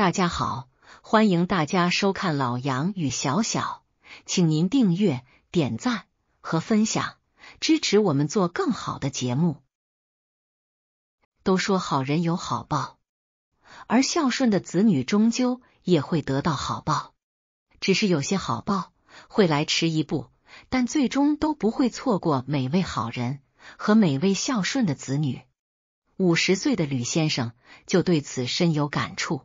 大家好，欢迎大家收看老杨与小小，请您订阅、点赞和分享，支持我们做更好的节目。都说好人有好报，而孝顺的子女终究也会得到好报，只是有些好报会来迟一步，但最终都不会错过每位好人和每位孝顺的子女。五十岁的吕先生就对此深有感触。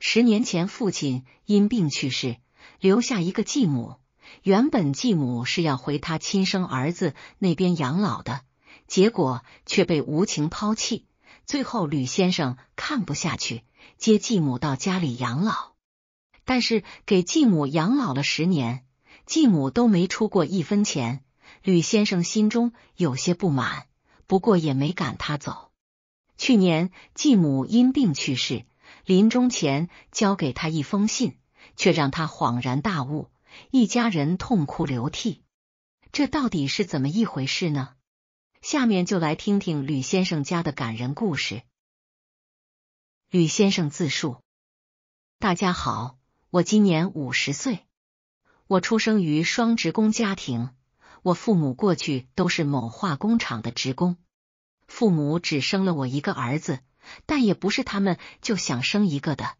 十年前，父亲因病去世，留下一个继母。原本继母是要回他亲生儿子那边养老的，结果却被无情抛弃。最后，吕先生看不下去，接继母到家里养老。但是给继母养老了十年，继母都没出过一分钱。吕先生心中有些不满，不过也没赶他走。去年，继母因病去世。临终前交给他一封信，却让他恍然大悟。一家人痛哭流涕，这到底是怎么一回事呢？下面就来听听吕先生家的感人故事。吕先生自述：大家好，我今年五十岁，我出生于双职工家庭，我父母过去都是某化工厂的职工，父母只生了我一个儿子。但也不是他们就想生一个的，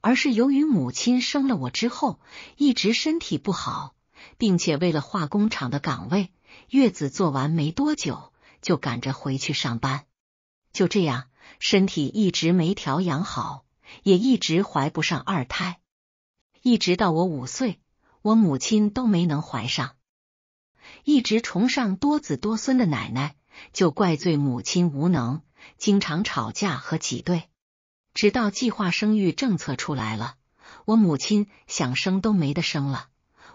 而是由于母亲生了我之后一直身体不好，并且为了化工厂的岗位，月子做完没多久就赶着回去上班，就这样身体一直没调养好，也一直怀不上二胎。一直到我五岁，我母亲都没能怀上，一直崇尚多子多孙的奶奶就怪罪母亲无能。经常吵架和挤兑，直到计划生育政策出来了，我母亲想生都没得生了。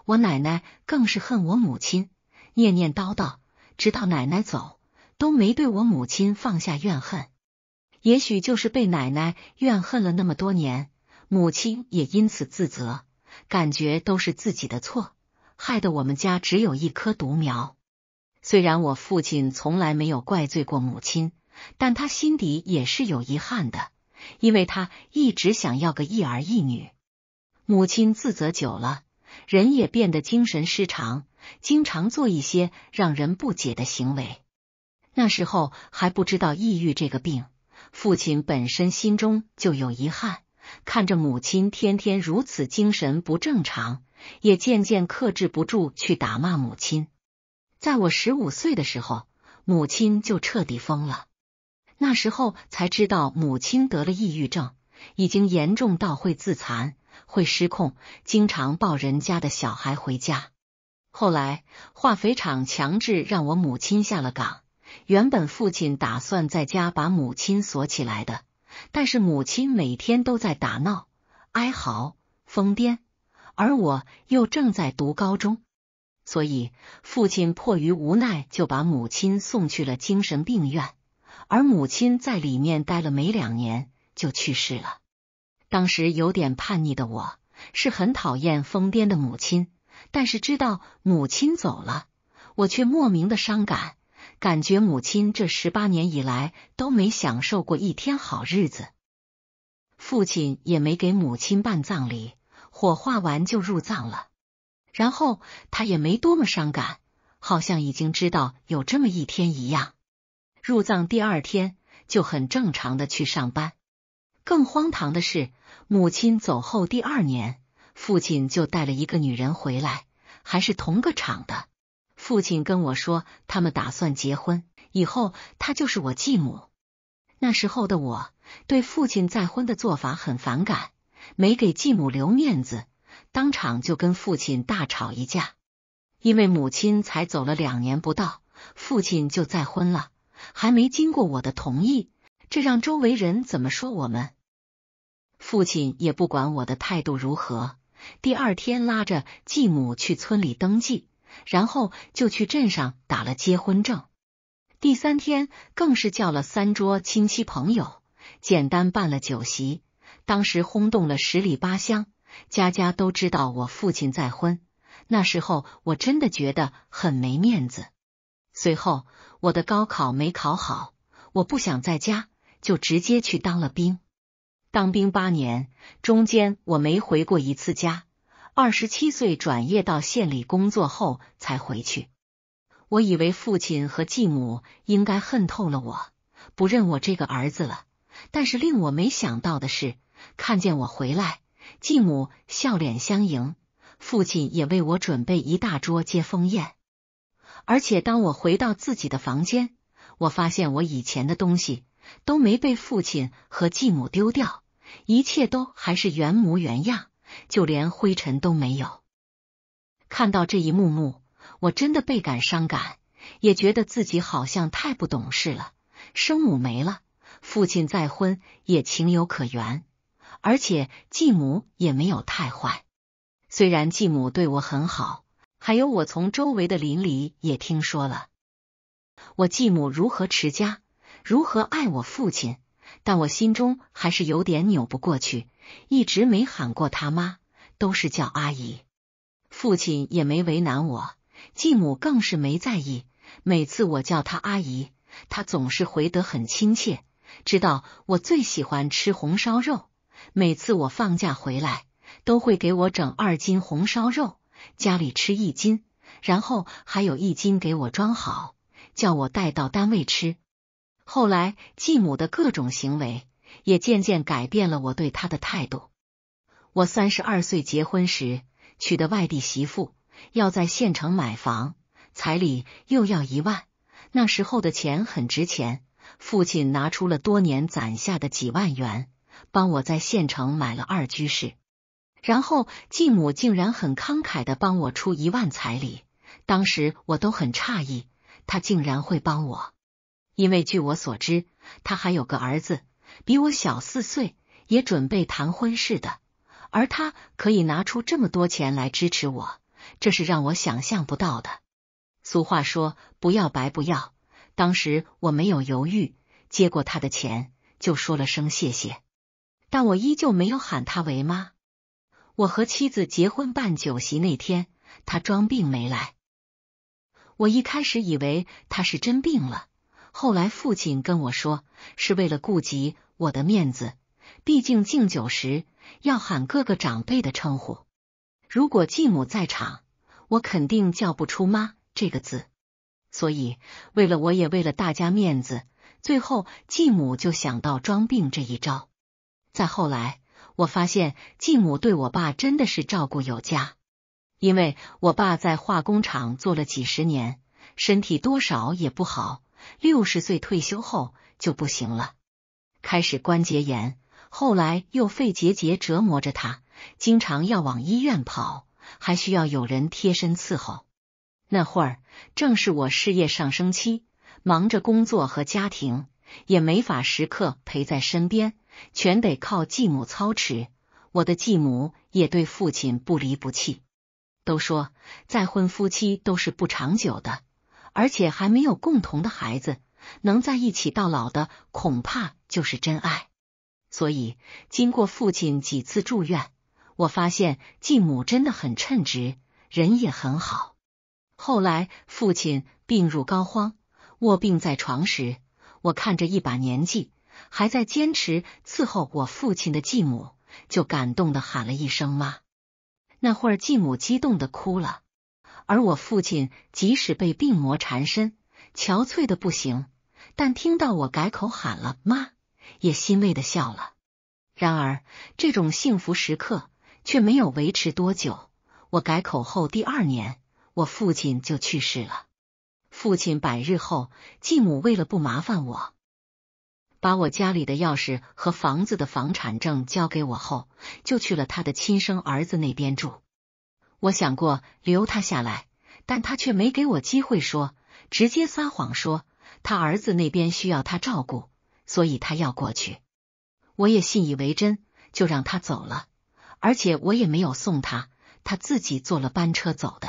我奶奶更是恨我母亲，念念叨叨，直到奶奶走都没对我母亲放下怨恨。也许就是被奶奶怨恨了那么多年，母亲也因此自责，感觉都是自己的错，害得我们家只有一棵独苗。虽然我父亲从来没有怪罪过母亲。但他心底也是有遗憾的，因为他一直想要个一儿一女。母亲自责久了，人也变得精神失常，经常做一些让人不解的行为。那时候还不知道抑郁这个病，父亲本身心中就有遗憾，看着母亲天天如此精神不正常，也渐渐克制不住去打骂母亲。在我十五岁的时候，母亲就彻底疯了。那时候才知道母亲得了抑郁症，已经严重到会自残、会失控，经常抱人家的小孩回家。后来化肥厂强制让我母亲下了岗。原本父亲打算在家把母亲锁起来的，但是母亲每天都在打闹、哀嚎、疯癫，而我又正在读高中，所以父亲迫于无奈就把母亲送去了精神病院。而母亲在里面待了没两年就去世了。当时有点叛逆的我是很讨厌疯癫的母亲，但是知道母亲走了，我却莫名的伤感，感觉母亲这十八年以来都没享受过一天好日子。父亲也没给母亲办葬礼，火化完就入葬了，然后他也没多么伤感，好像已经知道有这么一天一样。入葬第二天就很正常的去上班。更荒唐的是，母亲走后第二年，父亲就带了一个女人回来，还是同个厂的。父亲跟我说，他们打算结婚，以后她就是我继母。那时候的我对父亲再婚的做法很反感，没给继母留面子，当场就跟父亲大吵一架。因为母亲才走了两年不到，父亲就再婚了。还没经过我的同意，这让周围人怎么说我们？父亲也不管我的态度如何，第二天拉着继母去村里登记，然后就去镇上打了结婚证。第三天更是叫了三桌亲戚朋友，简单办了酒席，当时轰动了十里八乡，家家都知道我父亲再婚。那时候我真的觉得很没面子。随后，我的高考没考好，我不想在家，就直接去当了兵。当兵八年，中间我没回过一次家。二十七岁转业到县里工作后才回去。我以为父亲和继母应该恨透了我，不认我这个儿子了。但是令我没想到的是，看见我回来，继母笑脸相迎，父亲也为我准备一大桌接风宴。而且，当我回到自己的房间，我发现我以前的东西都没被父亲和继母丢掉，一切都还是原模原样，就连灰尘都没有。看到这一幕幕，我真的倍感伤感，也觉得自己好像太不懂事了。生母没了，父亲再婚也情有可原，而且继母也没有太坏。虽然继母对我很好。还有，我从周围的邻里也听说了，我继母如何持家，如何爱我父亲，但我心中还是有点扭不过去，一直没喊过他妈，都是叫阿姨。父亲也没为难我，继母更是没在意。每次我叫她阿姨，她总是回得很亲切。知道我最喜欢吃红烧肉，每次我放假回来，都会给我整二斤红烧肉。家里吃一斤，然后还有一斤给我装好，叫我带到单位吃。后来继母的各种行为，也渐渐改变了我对她的态度。我三十二岁结婚时，娶的外地媳妇，要在县城买房，彩礼又要一万。那时候的钱很值钱，父亲拿出了多年攒下的几万元，帮我在县城买了二居室。然后继母竟然很慷慨的帮我出一万彩礼，当时我都很诧异，她竟然会帮我，因为据我所知，她还有个儿子，比我小四岁，也准备谈婚事的，而他可以拿出这么多钱来支持我，这是让我想象不到的。俗话说不要白不要，当时我没有犹豫，接过他的钱就说了声谢谢，但我依旧没有喊他为妈。我和妻子结婚办酒席那天，他装病没来。我一开始以为他是真病了，后来父亲跟我说，是为了顾及我的面子，毕竟敬酒时要喊各个长辈的称呼，如果继母在场，我肯定叫不出“妈”这个字，所以为了我也为了大家面子，最后继母就想到装病这一招。再后来。我发现继母对我爸真的是照顾有加，因为我爸在化工厂做了几十年，身体多少也不好。六十岁退休后就不行了，开始关节炎，后来又肺结节折磨着他，经常要往医院跑，还需要有人贴身伺候。那会儿正是我事业上升期，忙着工作和家庭，也没法时刻陪在身边。全得靠继母操持，我的继母也对父亲不离不弃。都说再婚夫妻都是不长久的，而且还没有共同的孩子，能在一起到老的恐怕就是真爱。所以，经过父亲几次住院，我发现继母真的很称职，人也很好。后来父亲病入膏肓，卧病在床时，我看着一把年纪。还在坚持伺候我父亲的继母，就感动的喊了一声妈。那会儿继母激动的哭了，而我父亲即使被病魔缠身，憔悴的不行，但听到我改口喊了妈，也欣慰的笑了。然而，这种幸福时刻却没有维持多久。我改口后第二年，我父亲就去世了。父亲百日后，继母为了不麻烦我。把我家里的钥匙和房子的房产证交给我后，就去了他的亲生儿子那边住。我想过留他下来，但他却没给我机会说，直接撒谎说他儿子那边需要他照顾，所以他要过去。我也信以为真，就让他走了，而且我也没有送他，他自己坐了班车走的。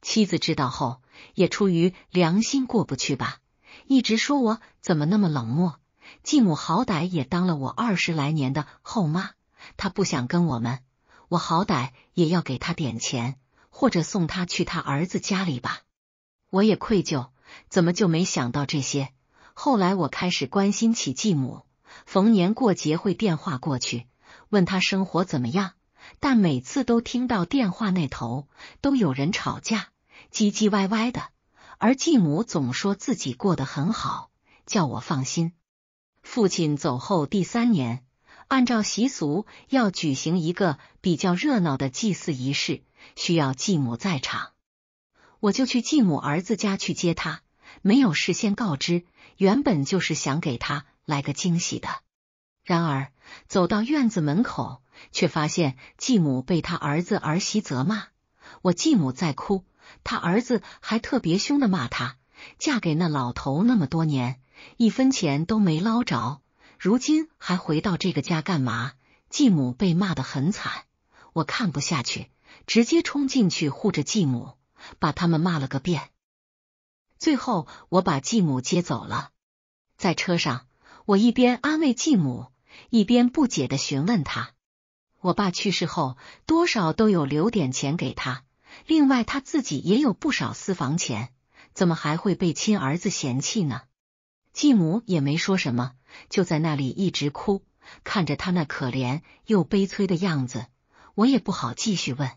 妻子知道后，也出于良心过不去吧，一直说我怎么那么冷漠。继母好歹也当了我二十来年的后妈，她不想跟我们，我好歹也要给她点钱，或者送她去她儿子家里吧。我也愧疚，怎么就没想到这些？后来我开始关心起继母，逢年过节会电话过去，问她生活怎么样，但每次都听到电话那头都有人吵架，唧唧歪歪的，而继母总说自己过得很好，叫我放心。父亲走后第三年，按照习俗要举行一个比较热闹的祭祀仪式，需要继母在场，我就去继母儿子家去接她，没有事先告知，原本就是想给她来个惊喜的。然而走到院子门口，却发现继母被他儿子儿媳责骂，我继母在哭，他儿子还特别凶的骂她，嫁给那老头那么多年。一分钱都没捞着，如今还回到这个家干嘛？继母被骂得很惨，我看不下去，直接冲进去护着继母，把他们骂了个遍。最后我把继母接走了，在车上，我一边安慰继母，一边不解的询问他：我爸去世后多少都有留点钱给他，另外他自己也有不少私房钱，怎么还会被亲儿子嫌弃呢？继母也没说什么，就在那里一直哭。看着他那可怜又悲催的样子，我也不好继续问。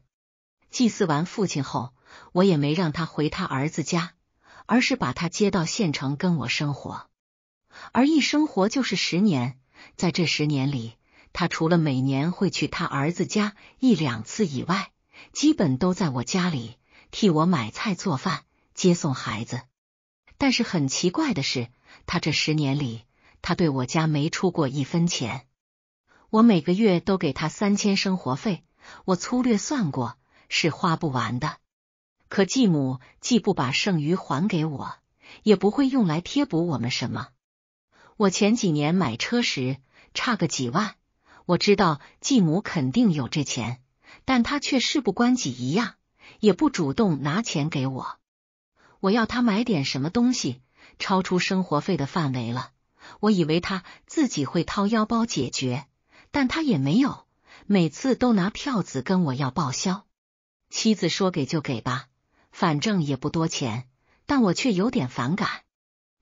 祭祀完父亲后，我也没让他回他儿子家，而是把他接到县城跟我生活。而一生活就是十年，在这十年里，他除了每年会去他儿子家一两次以外，基本都在我家里替我买菜、做饭、接送孩子。但是很奇怪的是。他这十年里，他对我家没出过一分钱。我每个月都给他三千生活费，我粗略算过是花不完的。可继母既不把剩余还给我，也不会用来贴补我们什么。我前几年买车时差个几万，我知道继母肯定有这钱，但他却事不关己一样，也不主动拿钱给我。我要他买点什么东西。超出生活费的范围了，我以为他自己会掏腰包解决，但他也没有，每次都拿票子跟我要报销。妻子说给就给吧，反正也不多钱，但我却有点反感，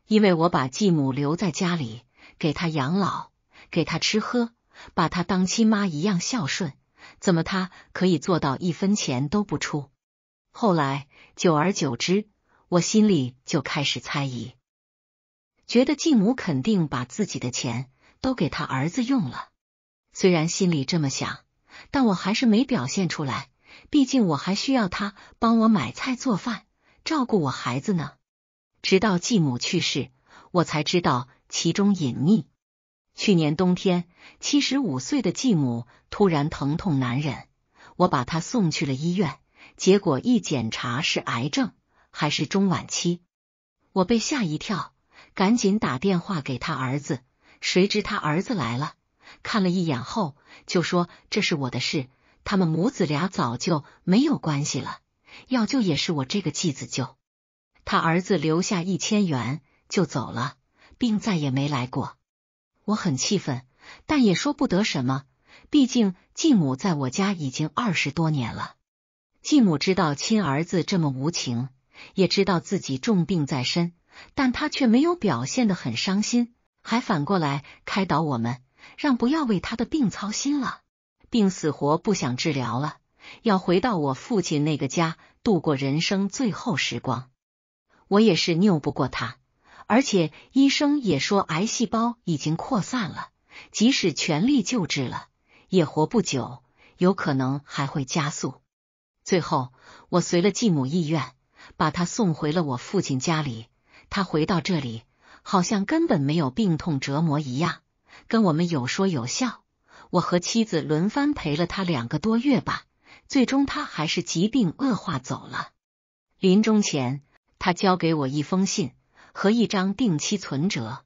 因为我把继母留在家里，给他养老，给他吃喝，把他当亲妈一样孝顺，怎么他可以做到一分钱都不出？后来久而久之，我心里就开始猜疑。觉得继母肯定把自己的钱都给他儿子用了，虽然心里这么想，但我还是没表现出来。毕竟我还需要他帮我买菜做饭，照顾我孩子呢。直到继母去世，我才知道其中隐秘。去年冬天，七十五岁的继母突然疼痛难忍，我把她送去了医院，结果一检查是癌症，还是中晚期，我被吓一跳。赶紧打电话给他儿子，谁知他儿子来了，看了一眼后就说：“这是我的事，他们母子俩早就没有关系了，要救也是我这个继子救。”他儿子留下一千元就走了，并再也没来过。我很气愤，但也说不得什么，毕竟继母在我家已经二十多年了。继母知道亲儿子这么无情，也知道自己重病在身。但他却没有表现的很伤心，还反过来开导我们，让不要为他的病操心了，病死活不想治疗了，要回到我父亲那个家度过人生最后时光。我也是拗不过他，而且医生也说癌细胞已经扩散了，即使全力救治了，也活不久，有可能还会加速。最后，我随了继母意愿，把他送回了我父亲家里。他回到这里，好像根本没有病痛折磨一样，跟我们有说有笑。我和妻子轮番陪了他两个多月吧，最终他还是疾病恶化走了。临终前，他交给我一封信和一张定期存折。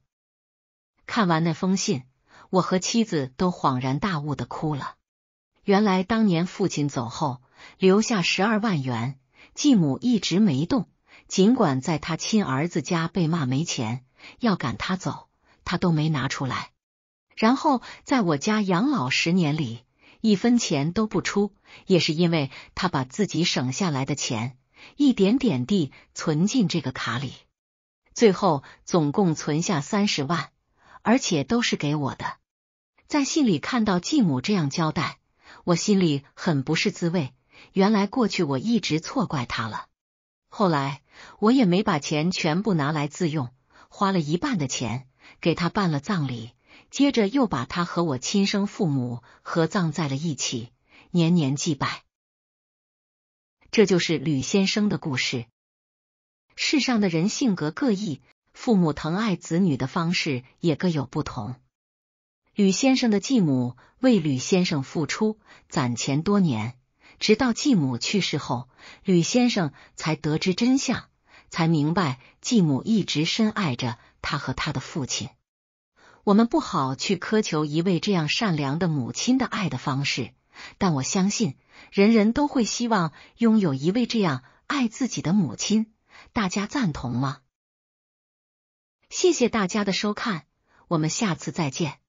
看完那封信，我和妻子都恍然大悟的哭了。原来当年父亲走后留下十二万元，继母一直没动。尽管在他亲儿子家被骂没钱要赶他走，他都没拿出来。然后在我家养老十年里，一分钱都不出，也是因为他把自己省下来的钱一点点地存进这个卡里，最后总共存下三十万，而且都是给我的。在信里看到继母这样交代，我心里很不是滋味。原来过去我一直错怪他了，后来。我也没把钱全部拿来自用，花了一半的钱给他办了葬礼，接着又把他和我亲生父母合葬在了一起，年年祭拜。这就是吕先生的故事。世上的人性格各异，父母疼爱子女的方式也各有不同。吕先生的继母为吕先生付出攒钱多年，直到继母去世后，吕先生才得知真相。才明白继母一直深爱着他和他的父亲。我们不好去苛求一位这样善良的母亲的爱的方式，但我相信人人都会希望拥有一位这样爱自己的母亲。大家赞同吗？谢谢大家的收看，我们下次再见。